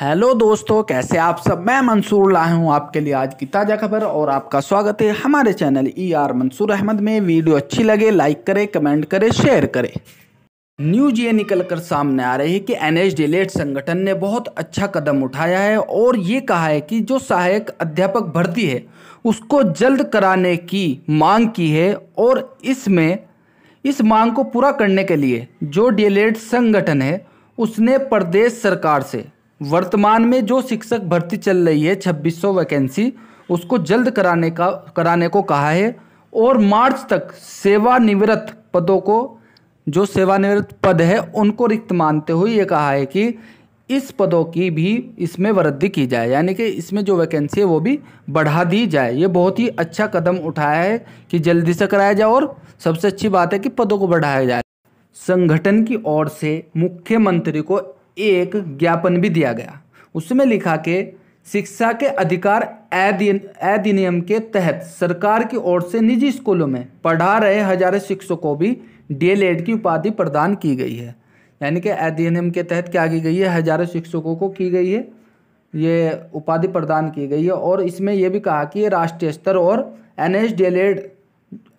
hello दोस्तों कैसे आप सब मैं मंसूर ला हूँ आपके लिए आज की ताज़ा खबर और आपका स्वागत है हमारे channel E e R Mansoor Ahmad में वीडियो अच्छी लगे लाइक करें कमेंट करें शेयर करें न्यूज ये निकल कर सामने आ रही है कि एन एच संगठन ने बहुत अच्छा कदम उठाया है और ये कहा है कि जो सहायक अध्यापक भर्ती है उसको जल्द कराने की मांग की है और इसमें इस मांग को पूरा करने के लिए जो डी संगठन है उसने प्रदेश सरकार से वर्तमान में जो शिक्षक भर्ती चल रही है 2600 वैकेंसी उसको जल्द कराने का कराने को कहा है और मार्च तक सेवानिवृत्त पदों को जो सेवानिवृत्त पद है उनको रिक्त मानते हुए ये कहा है कि इस पदों की भी इसमें वृद्धि की जाए यानी कि इसमें जो वैकेंसी है वो भी बढ़ा दी जाए ये बहुत ही अच्छा कदम उठाया है कि जल्दी से कराया जाए और सबसे अच्छी बात है कि पदों को बढ़ाया जाए संगठन की ओर से मुख्यमंत्री को एक ज्ञापन भी दिया गया उसमें लिखा के शिक्षा के अधिकार अधिनियम के तहत सरकार की ओर से निजी स्कूलों में पढ़ा रहे हजारों शिक्षकों को भी डी की उपाधि प्रदान की गई है यानी कि अधिनियम के तहत क्या की गई है हजारों शिक्षकों को की गई है ये उपाधि प्रदान की गई है और इसमें यह भी कहा कि ये राष्ट्रीय स्तर और एन एच डी एल एड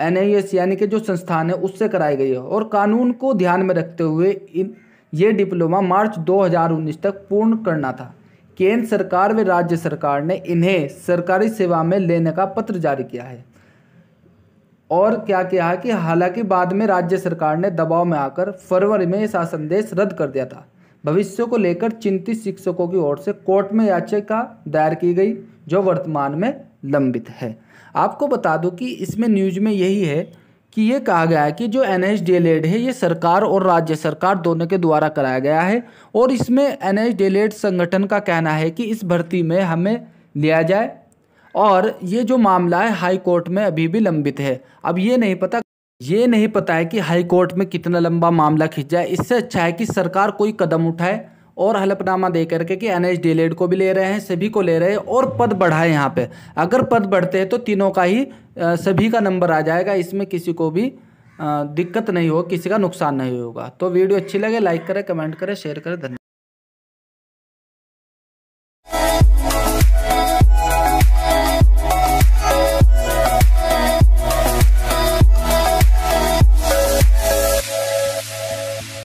एन एस यानी कि जो संस्थान है उससे कराई गई है और कानून को ध्यान में रखते हुए इन ये डिप्लोमा मार्च 2019 तक पूर्ण करना था केंद्र सरकार व राज्य सरकार ने इन्हें सरकारी सेवा में लेने का पत्र जारी किया है और क्या किया है कि हालांकि बाद में राज्य सरकार ने दबाव में आकर फरवरी में इस संदेश रद्द कर दिया था भविष्य को लेकर चिंतित शिक्षकों की ओर से कोर्ट में याचिका दायर की गई जो वर्तमान में लंबित है आपको बता दूं कि इसमें न्यूज में यही है कि ये कहा गया है कि जो एन एच है ये सरकार और राज्य सरकार दोनों के द्वारा कराया गया है और इसमें एन एच संगठन का कहना है कि इस भर्ती में हमें लिया जाए और ये जो मामला है हाई कोर्ट में अभी भी लंबित है अब ये नहीं पता ये नहीं पता है कि हाई कोर्ट में कितना लंबा मामला खिंच जाए इससे अच्छा है कि सरकार कोई कदम उठाए और हलफनामा दे करके कि एन एच e को भी ले रहे हैं सभी को ले रहे हैं और पद बढ़ाए यहाँ पे अगर पद बढ़ते हैं तो तीनों का ही सभी का नंबर आ जाएगा इसमें किसी को भी दिक्कत नहीं हो किसी का नुकसान नहीं होगा तो वीडियो अच्छी लगे लाइक करें कमेंट करें शेयर करें धन्यवाद